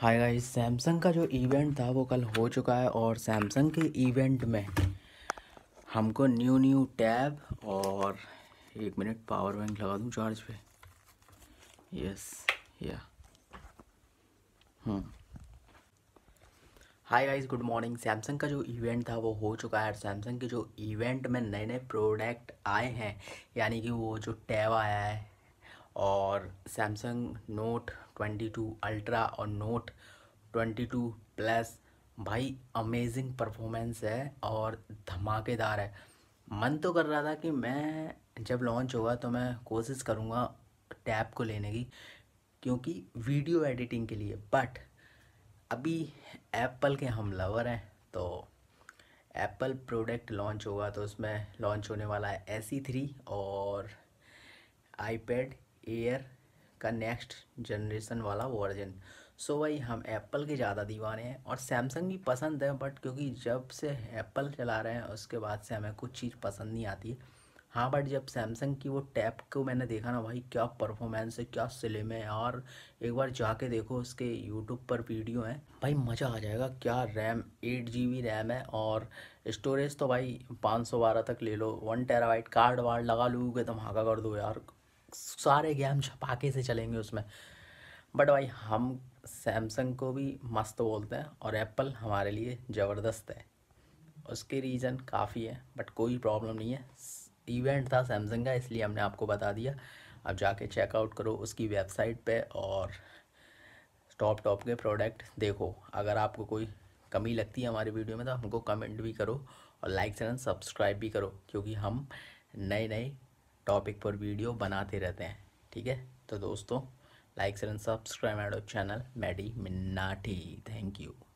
hi guys Samsung का जो event था वो कल हो चुका है और सैमसंग के इवेंट में हमको न्यू न्यू टैब और एक मिनट पावर बैंक लगा दूँ चार्ज पे यस या hi guys good morning Samsung का जो इवेंट था वो हो चुका है सैमसंग के जो इवेंट में नए नए प्रोडक्ट आए हैं यानी कि वो जो टैब आया है और सैमसंग नोट 22 अल्ट्रा और नोट 22 प्लस भाई अमेजिंग परफॉर्मेंस है और धमाकेदार है मन तो कर रहा था कि मैं जब लॉन्च होगा तो मैं कोशिश करूँगा टैब को लेने की क्योंकि वीडियो एडिटिंग के लिए बट अभी एप्पल के हम लवर हैं तो एप्पल प्रोडक्ट लॉन्च होगा तो उसमें लॉन्च होने वाला है ए सी थ्री और आईपैड एयर का नेक्स्ट जनरेशन वाला वर्जन सो भाई हम एप्पल के ज़्यादा दीवाने हैं और सैमसंग भी पसंद है बट क्योंकि जब से एप्पल चला रहे हैं उसके बाद से हमें कुछ चीज़ पसंद नहीं आती हाँ बट जब सैमसंग की वो टैप को मैंने देखा ना भाई क्या परफॉर्मेंस है क्या सिलेम है और एक बार जाके देखो उसके यूट्यूब पर वीडियो हैं भाई मज़ा आ जाएगा क्या RAM eight G B RAM है और स्टोरेज तो भाई पाँच सौ बारह तक ले लो वन वाइट कार्ड वार्ड लगा लो धमाका कर दो यार सारे गेम छपाके से चलेंगे उसमें बट भाई हम सैमसंग को भी मस्त बोलते हैं और एप्पल हमारे लिए ज़बरदस्त है उसके रीज़न काफ़ी है बट कोई प्रॉब्लम नहीं है इवेंट था सैमसंग का इसलिए हमने आपको बता दिया अब जाके चेकआउट करो उसकी वेबसाइट पे और टॉप टॉप के प्रोडक्ट देखो अगर आपको कोई कमी लगती है हमारी वीडियो में तो हमको कमेंट भी करो और लाइक चैनल सब्सक्राइब भी करो क्योंकि हम नए नए टॉपिक पर वीडियो बनाते रहते हैं ठीक है तो दोस्तों like and subscribe and channel Maddy Minnathi thank you